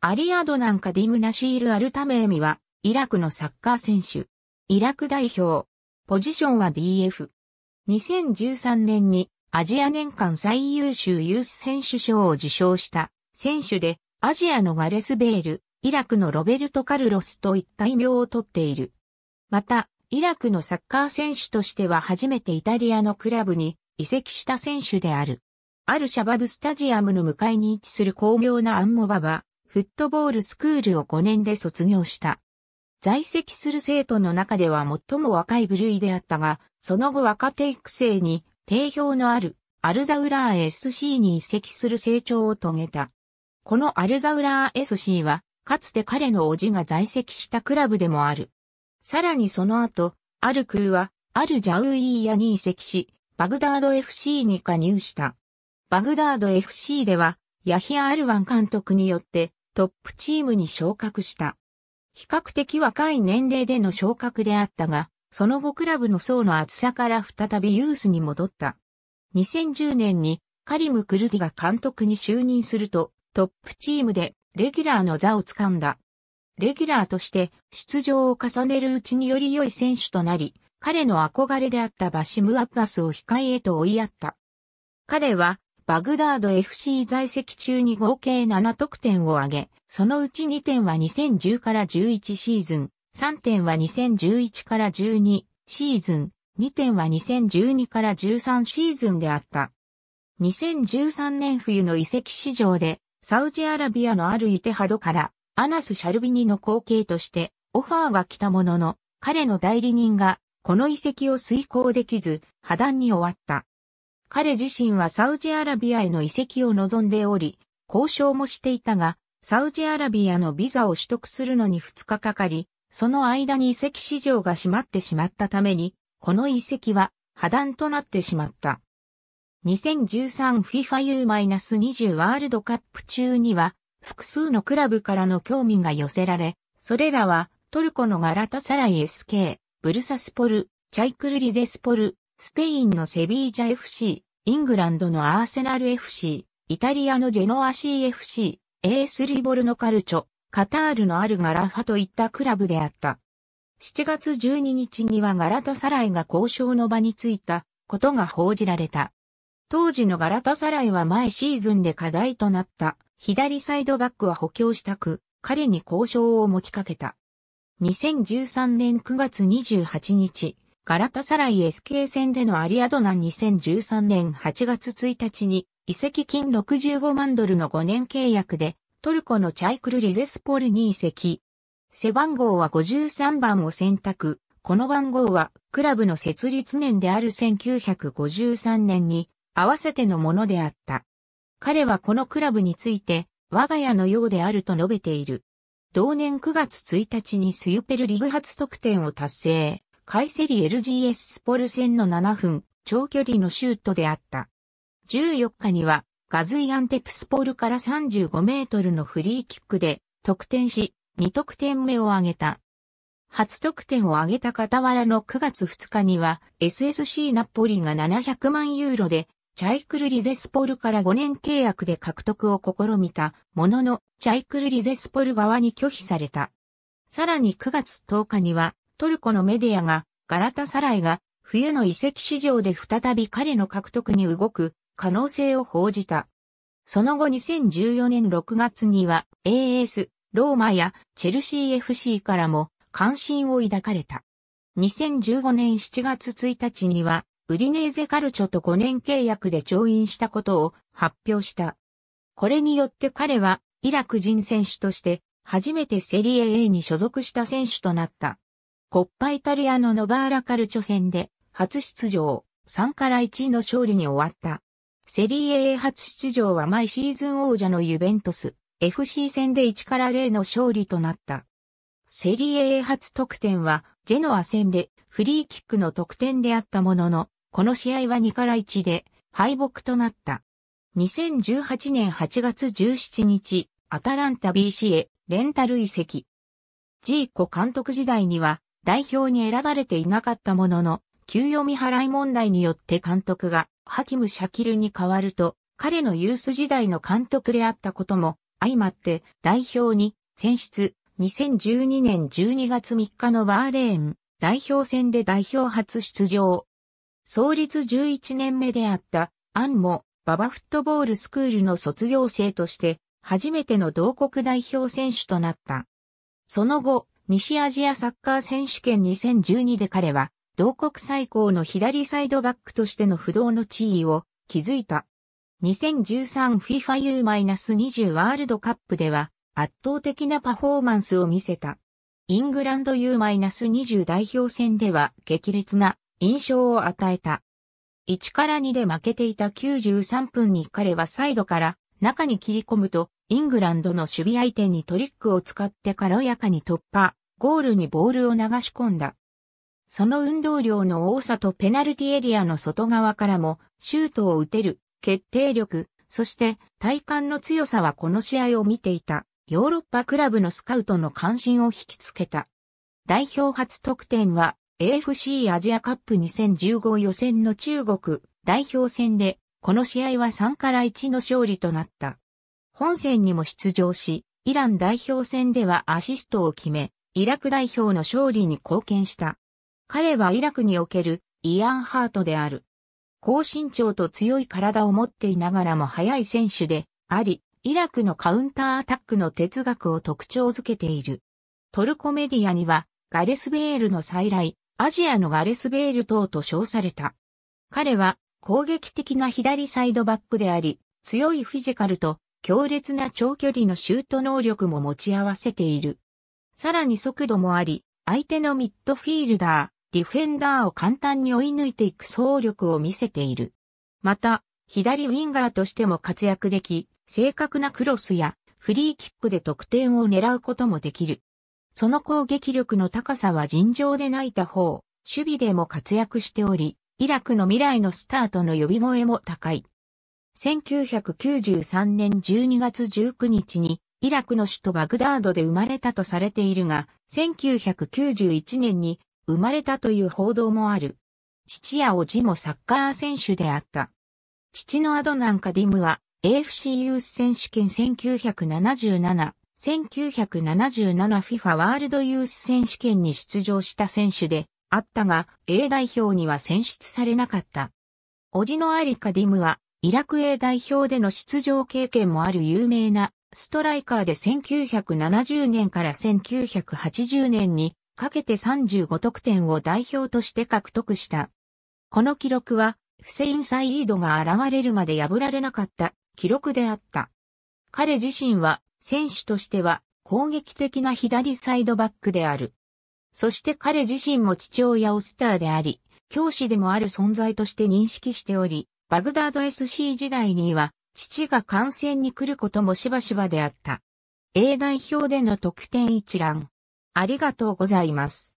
アリアドナン・カディム・ナシール・アルタメーミは、イラクのサッカー選手。イラク代表。ポジションは DF。2013年にアジア年間最優秀ユース選手賞を受賞した選手で、アジアのガレス・ベール、イラクのロベルト・カルロスといった異名を取っている。また、イラクのサッカー選手としては初めてイタリアのクラブに移籍した選手である。あるシャバブスタジアムの向かいに位置する巧妙なアンモババ。フットボールスクールを5年で卒業した。在籍する生徒の中では最も若い部類であったが、その後若手育成に定評のあるアルザウラー SC に移籍する成長を遂げた。このアルザウラー SC は、かつて彼の叔父が在籍したクラブでもある。さらにその後、アルクーは、アルジャウイーヤに移籍し、バグダード FC に加入した。バグダード FC では、ヤヒア・アルワン監督によって、トップチームに昇格した。比較的若い年齢での昇格であったが、その後クラブの層の厚さから再びユースに戻った。2010年にカリム・クルディが監督に就任すると、トップチームでレギュラーの座を掴んだ。レギュラーとして出場を重ねるうちにより良い選手となり、彼の憧れであったバシム・アッバスを控えへと追いやった。彼はバグダード FC 在籍中に合計7得点を挙げ、そのうち2点は2010から11シーズン、3点は2011から12シーズン、2点は2012から13シーズンであった。2013年冬の移籍市場で、サウジアラビアのあるイテハドから、アナス・シャルビニの後継として、オファーが来たものの、彼の代理人が、この遺跡を遂行できず、破談に終わった。彼自身はサウジアラビアへの移籍を望んでおり、交渉もしていたが、サウジアラビアのビザを取得するのに2日かかり、その間に移籍市場が閉まってしまったために、この移籍は破断となってしまった。2013FIFA U-20 ワールドカップ中には、複数のクラブからの興味が寄せられ、それらはトルコのガラタサライ SK、ブルサスポル、チャイクルリゼスポル、スペインのセビージャ FC、イングランドのアーセナル FC、イタリアのジェノア CFC、エースリボルのカルチョ、カタールのアルガラファといったクラブであった。7月12日にはガラタサライが交渉の場についたことが報じられた。当時のガラタサライは前シーズンで課題となった左サイドバックは補強したく、彼に交渉を持ちかけた。2013年9月28日、ガラタサライ SK 戦でのアリアドナ2013年8月1日に移籍金65万ドルの5年契約でトルコのチャイクル・リゼスポルに移籍。背番号は53番を選択。この番号はクラブの設立年である1953年に合わせてのものであった。彼はこのクラブについて我が家のようであると述べている。同年9月1日にスユペルリグ初得点を達成。カイセリ LGS スポル戦の7分、長距離のシュートであった。14日には、ガズイアンテプスポルから35メートルのフリーキックで得点し、2得点目を挙げた。初得点を挙げた傍らの9月2日には SSC ナポリが700万ユーロでチャイクルリゼスポルから5年契約で獲得を試みたもののチャイクルリゼスポル側に拒否された。さらに9月10日にはトルコのメディアが、ガラタサライが、冬の遺跡市場で再び彼の獲得に動く可能性を報じた。その後2014年6月には AS、ローマやチェルシー FC からも関心を抱かれた。2015年7月1日には、ウディネーゼカルチョと5年契約で調印したことを発表した。これによって彼はイラク人選手として初めてセリエ A に所属した選手となった。コッパイタリアのノバーラカルチョ戦で初出場3から1の勝利に終わった。セリエ A 初出場は毎シーズン王者のユベントス FC 戦で1から0の勝利となった。セリエ A 初得点はジェノア戦でフリーキックの得点であったものの、この試合は2から1で敗北となった。2018年8月17日、アタランタ BC へレンタル移籍。ジーコ監督時代には代表に選ばれていなかったものの、給与未払い問題によって監督がハキム・シャキルに代わると、彼のユース時代の監督であったことも相まって代表に選出2012年12月3日のバーレーン代表戦で代表初出場。創立11年目であったアンもババフットボールスクールの卒業生として初めての同国代表選手となった。その後、西アジアサッカー選手権2012で彼は、同国最高の左サイドバックとしての不動の地位を築いた。2013 FIFA U-20 ワールドカップでは圧倒的なパフォーマンスを見せた。イングランド U-20 代表戦では激烈な印象を与えた。1から2で負けていた93分に彼はサイドから中に切り込むとイングランドの守備相手にトリックを使って軽やかに突破、ゴールにボールを流し込んだ。その運動量の多さとペナルティエリアの外側からもシュートを打てる決定力、そして体幹の強さはこの試合を見ていたヨーロッパクラブのスカウトの関心を引きつけた。代表初得点は AFC アジアカップ2015予選の中国代表戦でこの試合は3から1の勝利となった。本戦にも出場し、イラン代表戦ではアシストを決め、イラク代表の勝利に貢献した。彼はイラクにおけるイアンハートである。高身長と強い体を持っていながらも速い選手であり、イラクのカウンターアタックの哲学を特徴づけている。トルコメディアには、ガレス・ベールの再来、アジアのガレス・ベール等と称された。彼は攻撃的な左サイドバックであり、強いフィジカルと強烈な長距離のシュート能力も持ち合わせている。さらに速度もあり、相手のミッドフィールダー、ディフェンダーを簡単に追い抜いていく走力を見せている。また、左ウィンガーとしても活躍でき、正確なクロスやフリーキックで得点を狙うこともできる。その攻撃力の高さは尋常でない他方、守備でも活躍しており、イラクの未来のスタートの呼び声も高い。1993年12月19日にイラクの首都バグダードで生まれたとされているが、1991年に生まれたという報道もある。父や叔父もサッカー選手であった。父のアドナン・カディムは AFC ユース選手権1977、1977FIFA ワールドユース選手権に出場した選手であったが、A 代表には選出されなかった。叔父のアリ・カディムはイラク A 代表での出場経験もある有名なストライカーで1970年から1980年にかけて35得点を代表として獲得した。この記録は、フセイン・サイードが現れるまで破られなかった記録であった。彼自身は、選手としては攻撃的な左サイドバックである。そして彼自身も父親をスターであり、教師でもある存在として認識しており、バグダード SC 時代には、父が観戦に来ることもしばしばであった。A 代表での得点一覧。ありがとうございます。